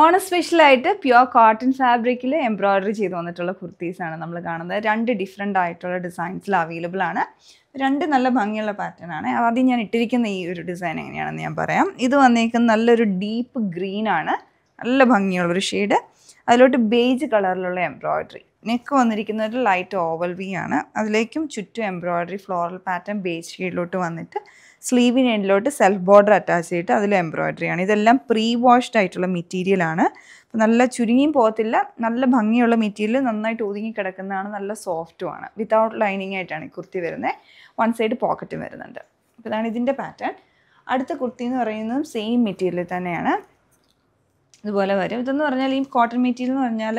ഓണ സ്പെഷ്യലായിട്ട് pure cotton ഫാബ്രിക്കിൽ എംബ്രോയ്ഡറി ചെയ്ത് വന്നിട്ടുള്ള കുർത്തീസാണ് നമ്മൾ കാണുന്നത് രണ്ട് ഡിഫറെൻ്റ് ആയിട്ടുള്ള ഡിസൈൻസിൽ അവൈലബിൾ ആണ് രണ്ട് നല്ല ഭംഗിയുള്ള പാറ്റേൺ ആണ് ആദ്യം ഞാൻ ഇട്ടിരിക്കുന്ന ഈ ഒരു ഡിസൈൻ എങ്ങനെയാണെന്ന് ഞാൻ പറയാം ഇത് വന്നേക്കുന്ന നല്ലൊരു ഡീപ്പ് ഗ്രീൻ ആണ് നല്ല ഭംഗിയുള്ളൊരു ഷെയ്ഡ് അതിലോട്ട് ബേജ് കളറിലുള്ള എംബ്രോയ്ഡറി നെക്ക് വന്നിരിക്കുന്ന ഒരു ലൈറ്റ് ഓവൽ വി ആണ് അതിലേക്കും ചുറ്റും എംബ്രോയ്ഡറി ഫ്ലോറൽ പാറ്റേൺ ബേജ് ഷെയ്ഡിലോട്ട് വന്നിട്ട് സ്ലീവിന് എൻഡിലോട്ട് സെൽഫ് ബോർഡർ അറ്റാച്ച് ചെയ്തിട്ട് അതിൽ എംബ്രോയ്ഡറി ആണ് ഇതെല്ലാം പ്രീ വാഷ്ഡ് ആയിട്ടുള്ള മെറ്റീരിയലാണ് അപ്പോൾ നല്ല ചുരുങ്ങിയും പോകത്തില്ല നല്ല ഭംഗിയുള്ള മെറ്റീരിയൽ നന്നായിട്ട് ഒതുങ്ങി കിടക്കുന്നതാണ് നല്ല സോഫ്റ്റുമാണ് വിത്തൗട്ട് ലൈനിങ് ആയിട്ടാണ് ഈ കുർത്തി വരുന്നത് വൺ സൈഡ് പോക്കറ്റും വരുന്നുണ്ട് അപ്പോൾ ഇതാണ് ഇതിൻ്റെ പാറ്റേൺ അടുത്ത കുർത്തി എന്ന് പറയുന്നതും സെയിം മെറ്റീരിയൽ തന്നെയാണ് ഇതുപോലെ വരും ഇതെന്ന് പറഞ്ഞാൽ ഈ കോട്ടൺ മെറ്റീരിയൽ എന്ന് പറഞ്ഞാൽ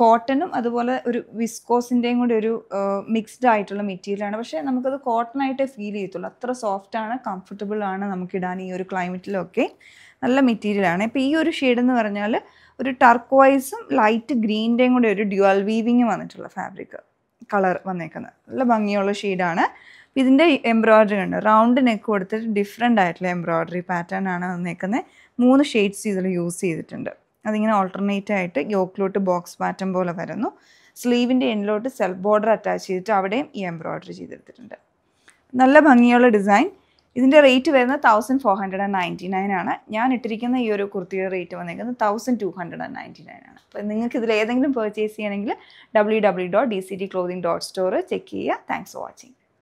കോട്ടണും അതുപോലെ ഒരു വിസ്കോസിൻ്റെയും കൂടി ഒരു മിക്സ്ഡ് ആയിട്ടുള്ള മെറ്റീരിയലാണ് പക്ഷേ നമുക്കത് കോട്ടൺ ആയിട്ടേ ഫീൽ ചെയ്യത്തുള്ളൂ അത്ര സോഫ്റ്റ് ആണ് കംഫർട്ടബിൾ ആണ് നമുക്ക് ഇടാൻ ഈ ഒരു ക്ലൈമറ്റിലൊക്കെ നല്ല മെറ്റീരിയലാണ് ഇപ്പോൾ ഈ ഒരു ഷെയ്ഡ് എന്ന് പറഞ്ഞാൽ ഒരു ടർക്കോയ്സും ലൈറ്റ് ഗ്രീൻ്റെയും കൂടി ഒരു ഡ്യുവൽ വീവിങ് വന്നിട്ടുള്ള ഫാബ്രിക് കളർ വന്നേക്കുന്നത് നല്ല ഭംഗിയുള്ള ഷെയ്ഡാണ് ഇതിൻ്റെ എംബ്രോയ്ഡറി ഉണ്ട് റൗണ്ട് നെക്ക് കൊടുത്തിട്ട് ഡിഫറെൻ്റ് ആയിട്ടുള്ള എംബ്രോയ്ഡറി പാറ്റേൺ ആണ് വന്നേക്കുന്നത് മൂന്ന് ഷെയ്ഡ്സ് ഇതിൽ യൂസ് ചെയ്തിട്ടുണ്ട് അതിങ്ങനെ ഓൾട്ടർനേറ്റ് ആയിട്ട് യോക്കിലോട്ട് ബോക്സ് മാറ്റം പോലെ വരുന്നു സ്ലീവിൻ്റെ എൻഡിലോട്ട് സെൽഫ് ബോർഡർ അറ്റാച്ച് ചെയ്തിട്ട് അവിടെയും ഈ എംബ്രോയിഡറി ചെയ്തെടുത്തിട്ടുണ്ട് നല്ല ഭംഗിയുള്ള ഡിസൈൻ ഇതിൻ്റെ റേറ്റ് വരുന്നത് thousand four hundred and ninety nine ആണ് ഞാൻ ഇട്ടിരിക്കുന്ന ഈ ഒരു കുർത്തിയുടെ റേറ്റ് വന്നിരിക്കുന്നത് thousand two hundred and ninety nine ആണ് അപ്പോൾ നിങ്ങൾക്ക് ഇതിൽ ഏതെങ്കിലും പർച്ചേസ് ചെയ്യണമെങ്കിൽ W W dot D C D clothing dot store check ചെയ്യുക താങ്ക്സ് ഫോർ വാച്ചിങ്